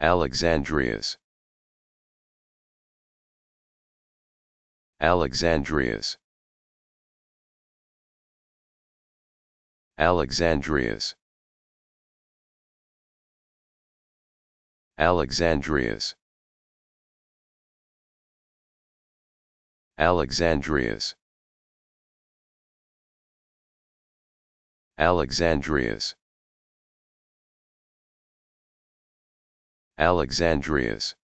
Alexandrias. Alexandrias. Alexandrias. Alexandrias. Alexandrias. Alexandrias. Alexandrias